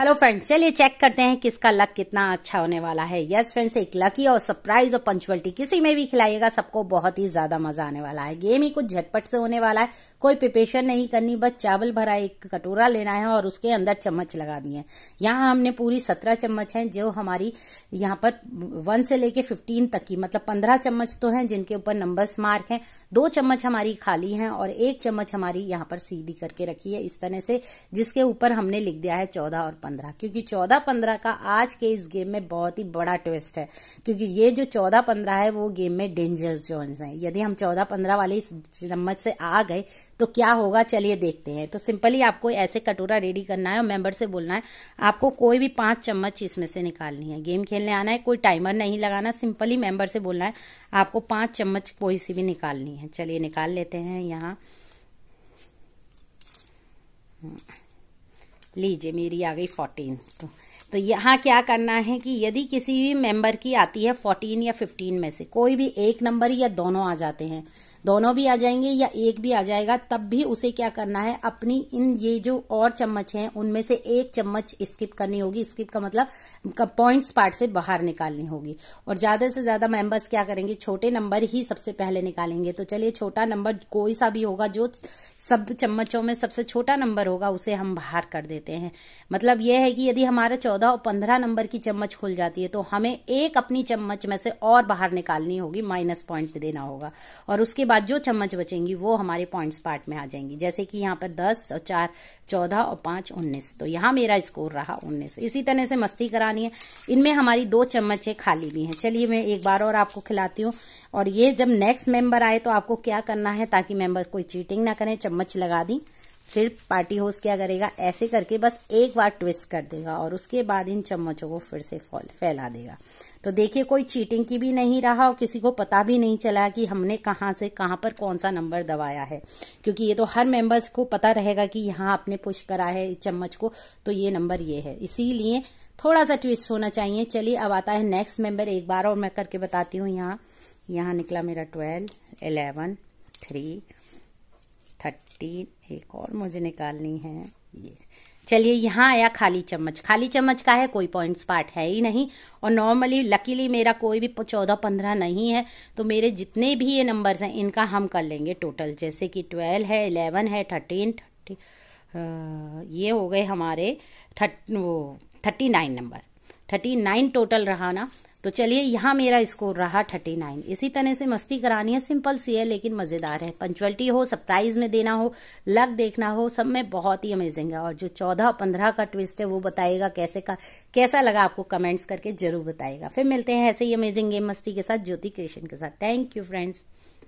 hello friends चलिए check करते हैं किसका लक कितना अच्छा होने वाला है यस फ्रेंड्स एक लकी और सरप्राइज और पंचुअलिटी किसी में भी खिलाइएगा सबको बहुत ही ज्यादा मजा आने वाला है गेम ही कुछ झटपट से होने वाला है कोई प्रिपेशन नहीं करनी बस चावल भरा एक कटोरा लेना है और उसके अंदर चम्मच लगा दिए है यहाँ हमने पूरी सत्रह चम्मच है जो हमारी यहाँ पर वन से लेके फिफ्टीन तक की मतलब पंद्रह चम्मच तो है जिनके ऊपर नंबर्स मार्क है दो चम्मच हमारी खाली है और एक चम्मच हमारी यहाँ पर सीधी करके रखी है इस तरह से जिसके ऊपर हमने लिख दिया है चौदह और पंद्रह क्योंकि चौदह पंद्रह का आज के इस गेम में बहुत ही बड़ा ट्विस्ट है क्योंकि ये जो चौदह पंद्रह है वो गेम में डेंजरस जोन है यदि हम चौदह पंद्रह वाले चम्मच से आ गए तो क्या होगा चलिए देखते हैं तो सिंपली आपको ऐसे कटोरा रेडी करना है और मेंबर से बोलना है आपको कोई भी पांच चम्मच इसमें से निकालनी है गेम खेलने आना है कोई टाइमर नहीं लगाना सिंपली मेंबर से बोलना है आपको पांच चम्मच कोई सी भी निकालनी है चलिए निकाल लेते हैं यहाँ लीजिए मेरी आ गई फोर्टीन तो तो यहाँ क्या करना है कि यदि किसी भी मेंबर की आती है फोर्टीन या फिफ्टीन में से कोई भी एक नंबर या दोनों आ जाते हैं दोनों भी आ जाएंगे या एक भी आ जाएगा तब भी उसे क्या करना है अपनी इन ये जो और चम्मच हैं उनमें से एक चम्मच स्किप करनी होगी स्किप का मतलब पॉइंट्स पार्ट से बाहर निकालनी होगी और ज्यादा से ज्यादा मेंबर्स क्या करेंगे छोटे नंबर ही सबसे पहले निकालेंगे तो चलिए छोटा नंबर कोई सा भी होगा जो सब चम्मचों में सबसे छोटा नंबर होगा उसे हम बाहर कर देते हैं मतलब यह है कि यदि हमारा चौदह और पंद्रह नंबर की चम्मच खुल जाती है तो हमें एक अपनी चम्मच में से और बाहर निकालनी होगी माइनस पॉइंट देना होगा और उसके बाद बाद जो चम्मच बचेंगी वो हमारे पॉइंट्स पार्ट में आ जाएंगी जैसे कि यहाँ पर दस और चार चौदह और पाँच उन्नीस तो यहाँ मेरा स्कोर रहा उन्नीस इसी तरह से मस्ती करानी है इनमें हमारी दो चम्मचे खाली भी हैं चलिए मैं एक बार और आपको खिलाती हूँ और ये जब नेक्स्ट मेंबर आए तो आपको क्या करना है ताकि मेंबर कोई चीटिंग ना करें चम्मच लगा दी फिर पार्टी होस्ट क्या करेगा ऐसे करके बस एक बार ट्विस्ट कर देगा और उसके बाद इन चम्मचों को फिर से फैला देगा तो देखिए कोई चीटिंग की भी नहीं रहा और किसी को पता भी नहीं चला कि हमने कहाँ से कहाँ पर कौन सा नंबर दबाया है क्योंकि ये तो हर मेंबर्स को पता रहेगा कि यहाँ आपने पुश करा है इस चम्मच को तो ये नंबर ये है इसीलिए थोड़ा सा ट्विस्ट होना चाहिए चलिए अब आता है नेक्स्ट मेंबर एक बार और मैं करके बताती हूँ यहाँ यहाँ निकला मेरा ट्वेल्व एलेवन थ्री थर्टीन एक और मुझे निकालनी है ये चलिए यहाँ आया खाली चम्मच खाली चम्मच का है कोई पॉइंट्स पार्ट है ही नहीं और नॉर्मली लकीली मेरा कोई भी चौदह पंद्रह नहीं है तो मेरे जितने भी ये नंबर्स हैं इनका हम कर लेंगे टोटल जैसे कि ट्वेल्व है इलेवन है थर्टीन थर्टी ये हो गए हमारे थर्ट वो thirty nine number thirty nine total रहा ना तो चलिए यहाँ मेरा स्कोर रहा थर्टी नाइन इसी तरह से मस्ती करानी है सिंपल सी है लेकिन मजेदार है पंचुअलिटी हो सरप्राइज में देना हो लक देखना हो सब में बहुत ही अमेजिंग है और जो चौदह पंद्रह का ट्विस्ट है वो बताएगा कैसे का कैसा लगा आपको कमेंट्स करके जरूर बताएगा फिर मिलते हैं ऐसे ही अमेजिंग गेम मस्ती के साथ ज्योति कृष्ण के साथ थैंक यू फ्रेंड्स